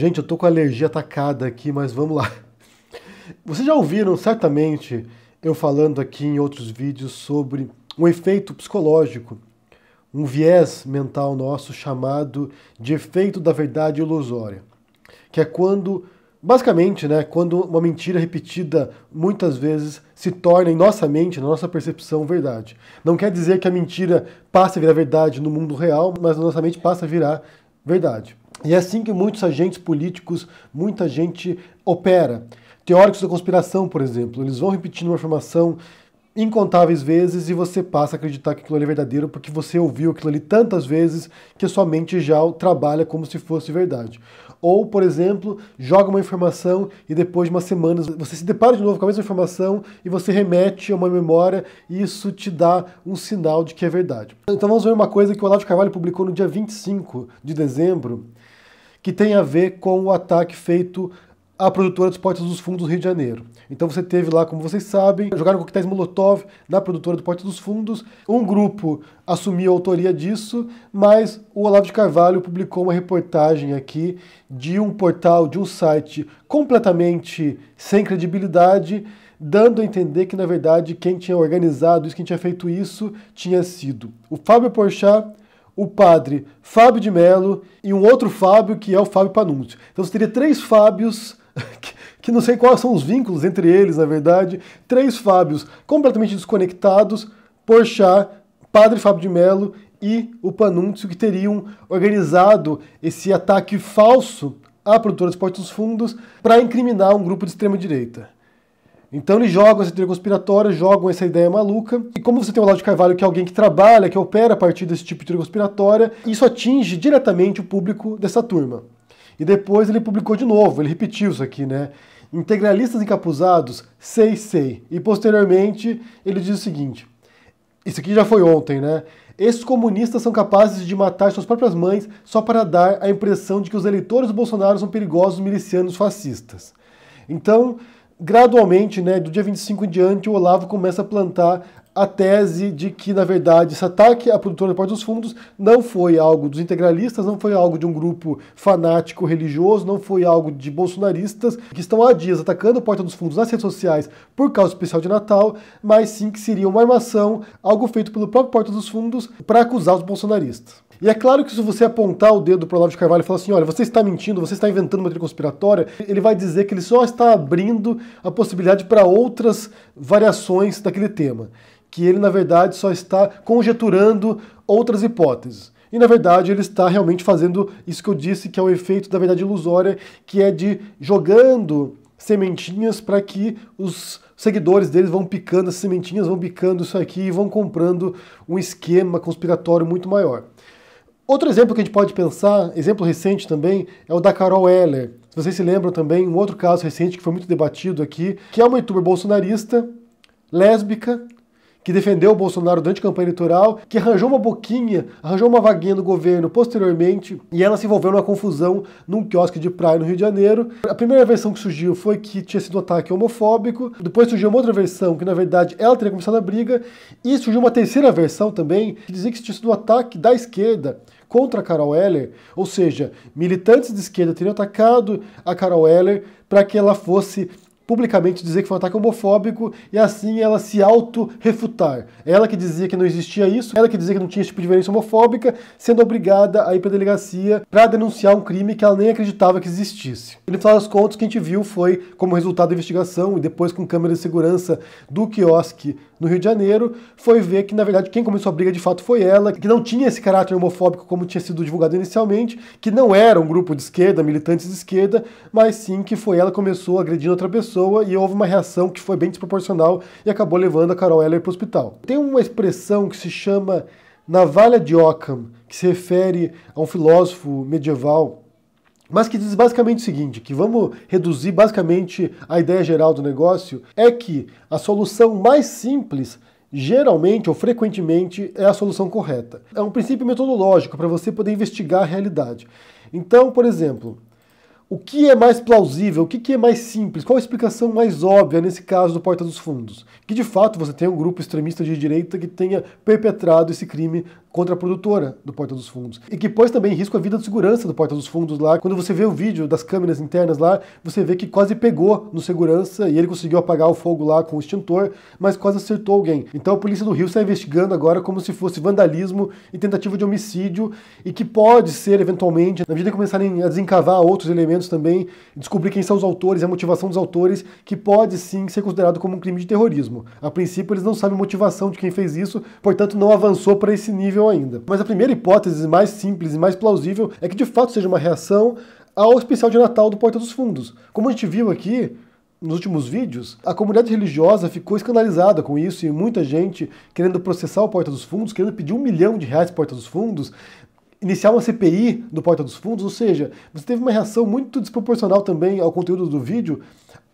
Gente, eu tô com alergia atacada aqui, mas vamos lá. Vocês já ouviram certamente eu falando aqui em outros vídeos sobre um efeito psicológico, um viés mental nosso chamado de efeito da verdade ilusória, que é quando basicamente, né, quando uma mentira repetida muitas vezes se torna em nossa mente, na nossa percepção, verdade. Não quer dizer que a mentira passe a virar verdade no mundo real, mas na nossa mente passa a virar verdade. E é assim que muitos agentes políticos, muita gente opera. Teóricos da conspiração, por exemplo, eles vão repetindo uma informação incontáveis vezes e você passa a acreditar que aquilo ali é verdadeiro porque você ouviu aquilo ali tantas vezes que a sua mente já o trabalha como se fosse verdade. Ou, por exemplo, joga uma informação e depois de umas semanas você se depara de novo com a mesma informação e você remete a uma memória e isso te dá um sinal de que é verdade. Então vamos ver uma coisa que o Olavo Carvalho publicou no dia 25 de dezembro que tem a ver com o ataque feito à produtora dos Portos dos Fundos do Rio de Janeiro. Então você teve lá, como vocês sabem, jogaram coquetéis Molotov na produtora do Porto dos Fundos. Um grupo assumiu a autoria disso, mas o Olavo de Carvalho publicou uma reportagem aqui de um portal, de um site completamente sem credibilidade, dando a entender que, na verdade, quem tinha organizado isso, quem tinha feito isso, tinha sido o Fábio Porchat, o padre Fábio de Mello e um outro Fábio que é o Fábio Panunzio. Então você teria três Fábios que, que não sei quais são os vínculos entre eles, na verdade, três Fábios completamente desconectados, Porchat, padre Fábio de Mello e o Panunzio que teriam organizado esse ataque falso à produtora de Esporte dos Fundos para incriminar um grupo de extrema direita. Então eles jogam essa teoria conspiratória, jogam essa ideia maluca. E como você tem o Lado de Carvalho, que é alguém que trabalha, que opera a partir desse tipo de teoria conspiratória, isso atinge diretamente o público dessa turma. E depois ele publicou de novo, ele repetiu isso aqui, né? Integralistas encapuzados, sei, sei. E posteriormente ele diz o seguinte: Isso aqui já foi ontem, né? Esses comunistas são capazes de matar suas próprias mães só para dar a impressão de que os eleitores do Bolsonaro são perigosos milicianos fascistas. Então, gradualmente, né, do dia 25 em diante, o Olavo começa a plantar a tese de que, na verdade, esse ataque à produtora Porta dos Fundos não foi algo dos integralistas, não foi algo de um grupo fanático religioso, não foi algo de bolsonaristas que estão há dias atacando a Porta dos Fundos nas redes sociais por causa do especial de Natal, mas sim que seria uma armação, algo feito pelo próprio Porta dos Fundos para acusar os bolsonaristas. E é claro que se você apontar o dedo para o Olavo de Carvalho e falar assim, olha, você está mentindo, você está inventando uma teoria conspiratória, ele vai dizer que ele só está abrindo a possibilidade para outras variações daquele tema que ele, na verdade, só está conjeturando outras hipóteses. E, na verdade, ele está realmente fazendo isso que eu disse, que é o efeito da verdade ilusória, que é de jogando sementinhas para que os seguidores deles vão picando as sementinhas, vão picando isso aqui e vão comprando um esquema conspiratório muito maior. Outro exemplo que a gente pode pensar, exemplo recente também, é o da Carol Heller. Se vocês se lembram também, um outro caso recente que foi muito debatido aqui, que é uma youtuber bolsonarista, lésbica, que defendeu o Bolsonaro durante a campanha eleitoral, que arranjou uma boquinha, arranjou uma vaguinha no governo posteriormente, e ela se envolveu numa confusão num quiosque de praia no Rio de Janeiro. A primeira versão que surgiu foi que tinha sido um ataque homofóbico, depois surgiu uma outra versão que, na verdade, ela teria começado a briga, e surgiu uma terceira versão também que dizia que tinha sido um ataque da esquerda contra a Carol Heller, ou seja, militantes de esquerda teriam atacado a Carol Heller para que ela fosse publicamente dizer que foi um ataque homofóbico e assim ela se auto-refutar. Ela que dizia que não existia isso, ela que dizia que não tinha esse tipo de violência homofóbica, sendo obrigada a ir para a delegacia para denunciar um crime que ela nem acreditava que existisse. E no final das contas, o que a gente viu foi, como resultado da investigação e depois com câmera de segurança do quiosque no Rio de Janeiro, foi ver que, na verdade, quem começou a briga de fato foi ela, que não tinha esse caráter homofóbico como tinha sido divulgado inicialmente, que não era um grupo de esquerda, militantes de esquerda, mas sim que foi ela que começou agredindo outra pessoa pessoa e houve uma reação que foi bem desproporcional e acabou levando a Carol Heller para o hospital. Tem uma expressão que se chama navalha de Ockham que se refere a um filósofo medieval, mas que diz basicamente o seguinte, que vamos reduzir basicamente a ideia geral do negócio, é que a solução mais simples geralmente ou frequentemente é a solução correta. É um princípio metodológico para você poder investigar a realidade. Então, por exemplo, o que é mais plausível? O que, que é mais simples? Qual a explicação mais óbvia nesse caso do Porta dos Fundos? Que de fato você tem um grupo extremista de direita que tenha perpetrado esse crime contraprodutora do Porta dos Fundos. E que pôs também em risco a vida de segurança do Porta dos Fundos lá. Quando você vê o vídeo das câmeras internas lá, você vê que quase pegou no segurança e ele conseguiu apagar o fogo lá com o extintor, mas quase acertou alguém. Então a polícia do Rio está investigando agora como se fosse vandalismo e tentativa de homicídio e que pode ser eventualmente, na medida que começarem a desencavar outros elementos também, descobrir quem são os autores, a motivação dos autores, que pode sim ser considerado como um crime de terrorismo. A princípio eles não sabem a motivação de quem fez isso, portanto não avançou para esse nível ainda. Mas a primeira hipótese mais simples e mais plausível é que de fato seja uma reação ao especial de Natal do Porta dos Fundos. Como a gente viu aqui, nos últimos vídeos, a comunidade religiosa ficou escandalizada com isso e muita gente querendo processar o Porta dos Fundos, querendo pedir um milhão de reais para Porta dos Fundos, iniciar uma CPI do Porta dos Fundos, ou seja, você teve uma reação muito desproporcional também ao conteúdo do vídeo,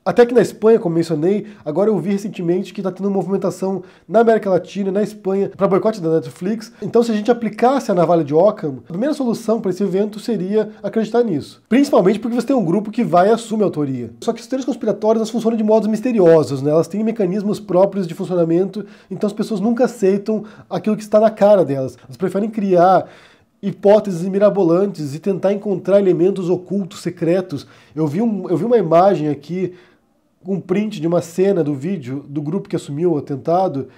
até que na Espanha, como mencionei, agora eu vi recentemente que está tendo uma movimentação na América Latina, na Espanha, para boicote da Netflix. Então, se a gente aplicasse a navalha de Ockham, a primeira solução para esse evento seria acreditar nisso. Principalmente porque você tem um grupo que vai e assume a autoria. Só que as teorias conspiratórias elas funcionam de modos misteriosos, né? elas têm mecanismos próprios de funcionamento, então as pessoas nunca aceitam aquilo que está na cara delas. Elas preferem criar hipóteses mirabolantes e tentar encontrar elementos ocultos, secretos. Eu vi, um, eu vi uma imagem aqui um print de uma cena do vídeo do grupo que assumiu o atentado,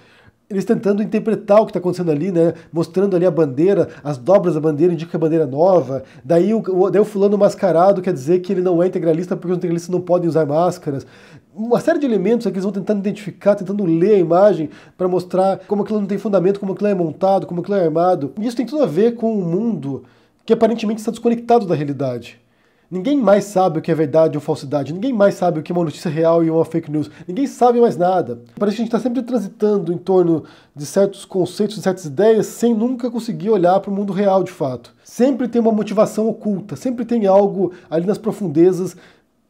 eles tentando interpretar o que está acontecendo ali, né? Mostrando ali a bandeira, as dobras da bandeira indicam que a é bandeira é nova. Daí o, daí o fulano mascarado quer dizer que ele não é integralista porque os integralistas não podem usar máscaras. Uma série de elementos que eles vão tentando identificar, tentando ler a imagem para mostrar como aquilo não tem fundamento, como aquilo é montado, como aquilo é armado. E isso tem tudo a ver com um mundo que aparentemente está desconectado da realidade. Ninguém mais sabe o que é verdade ou falsidade, ninguém mais sabe o que é uma notícia real e uma fake news, ninguém sabe mais nada. Parece que a gente está sempre transitando em torno de certos conceitos, de certas ideias, sem nunca conseguir olhar para o mundo real de fato. Sempre tem uma motivação oculta, sempre tem algo ali nas profundezas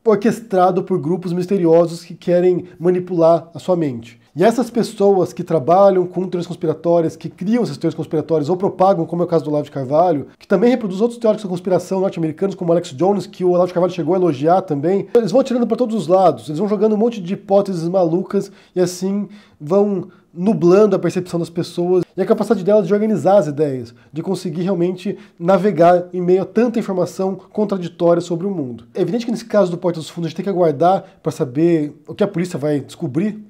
orquestrado por grupos misteriosos que querem manipular a sua mente. E essas pessoas que trabalham com teorias conspiratórias, que criam essas teorias conspiratórias ou propagam, como é o caso do Olavo de Carvalho, que também reproduz outros teóricos da conspiração norte-americanos, como Alex Jones, que o Olavo de Carvalho chegou a elogiar também, eles vão tirando para todos os lados, eles vão jogando um monte de hipóteses malucas e assim vão nublando a percepção das pessoas e a capacidade delas de organizar as ideias, de conseguir realmente navegar em meio a tanta informação contraditória sobre o mundo. É evidente que nesse caso do Porta dos Fundos a gente tem que aguardar para saber o que a polícia vai descobrir,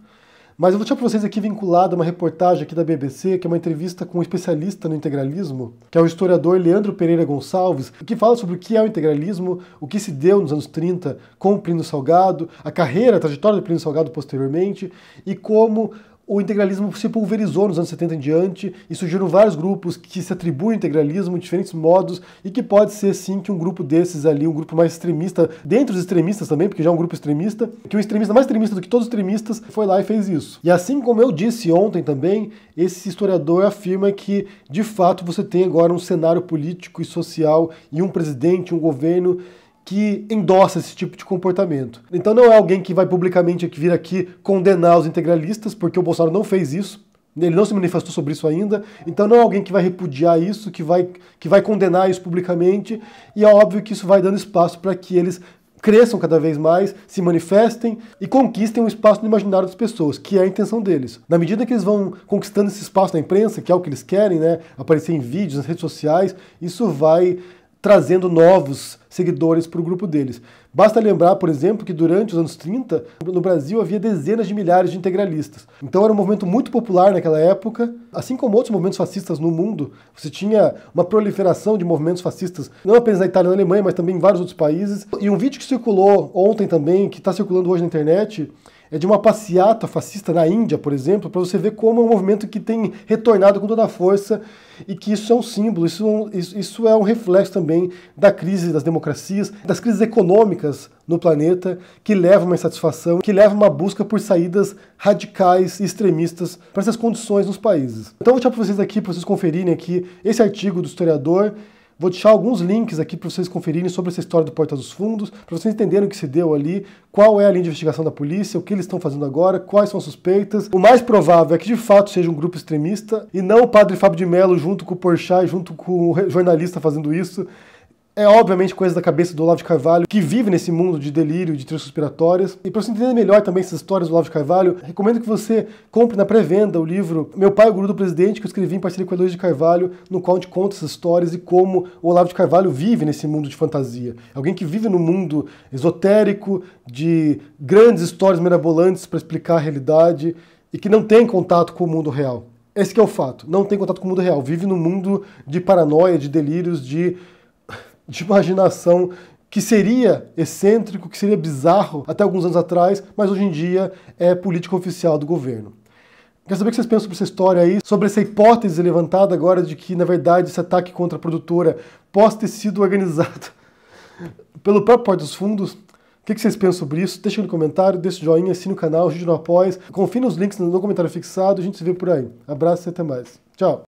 mas eu vou deixar para vocês aqui vinculado uma reportagem aqui da BBC, que é uma entrevista com um especialista no integralismo, que é o historiador Leandro Pereira Gonçalves, que fala sobre o que é o integralismo, o que se deu nos anos 30 com o Plínio Salgado, a carreira, a trajetória do Plínio Salgado posteriormente, e como o integralismo se pulverizou nos anos 70 em diante e surgiram vários grupos que se atribuem integralismo em diferentes modos e que pode ser sim que um grupo desses ali, um grupo mais extremista, dentre os extremistas também, porque já é um grupo extremista, que um extremista mais extremista do que todos os extremistas foi lá e fez isso. E assim como eu disse ontem também, esse historiador afirma que de fato você tem agora um cenário político e social e um presidente, um governo que endossa esse tipo de comportamento. Então não é alguém que vai publicamente vir aqui condenar os integralistas, porque o Bolsonaro não fez isso. Ele não se manifestou sobre isso ainda, então não é alguém que vai repudiar isso, que vai, que vai condenar isso publicamente, e é óbvio que isso vai dando espaço para que eles cresçam cada vez mais, se manifestem e conquistem um espaço no imaginário das pessoas, que é a intenção deles. Na medida que eles vão conquistando esse espaço na imprensa, que é o que eles querem, né, aparecer em vídeos, nas redes sociais, isso vai trazendo novos seguidores para o grupo deles. Basta lembrar, por exemplo, que durante os anos 30, no Brasil havia dezenas de milhares de integralistas. Então era um movimento muito popular naquela época, assim como outros movimentos fascistas no mundo. Você tinha uma proliferação de movimentos fascistas, não apenas na Itália e na Alemanha, mas também em vários outros países. E um vídeo que circulou ontem também, que está circulando hoje na internet, é de uma passeata fascista na Índia, por exemplo, para você ver como é um movimento que tem retornado com toda a força e que isso é um símbolo, isso é um, isso é um reflexo também da crise das democracias, das crises econômicas no planeta, que leva uma insatisfação, que leva uma busca por saídas radicais e extremistas para essas condições nos países. Então vou deixar para vocês aqui, para vocês conferirem aqui esse artigo do historiador Vou deixar alguns links aqui para vocês conferirem sobre essa história do Porta dos Fundos, para vocês entenderem o que se deu ali, qual é a linha de investigação da polícia, o que eles estão fazendo agora, quais são suspeitas. O mais provável é que de fato seja um grupo extremista e não o padre Fábio de Mello junto com o Porchat, junto com o jornalista fazendo isso, é obviamente coisa da cabeça do Olavo de Carvalho, que vive nesse mundo de delírio, de trilhas conspiratórias. E para você entender melhor também essas histórias do Olavo de Carvalho, recomendo que você compre na pré-venda o livro Meu Pai, o Guru do Presidente, que eu escrevi em parceria com a Luiz de Carvalho, no qual a gente conta essas histórias e como o Olavo de Carvalho vive nesse mundo de fantasia. Alguém que vive no mundo esotérico, de grandes histórias mirabolantes para explicar a realidade e que não tem contato com o mundo real. Esse é o fato. Não tem contato com o mundo real. Vive no mundo de paranoia, de delírios, de de imaginação que seria excêntrico, que seria bizarro até alguns anos atrás, mas hoje em dia é política oficial do governo. Quer saber o que vocês pensam sobre essa história aí, sobre essa hipótese levantada agora de que, na verdade, esse ataque contra a produtora possa ter sido organizado pelo próprio Porto dos Fundos. O que vocês pensam sobre isso? Deixa no comentário, deixa o joinha, assina o canal, ajude no após. Confira os links no comentário fixado, a gente se vê por aí. Abraço e até mais. Tchau!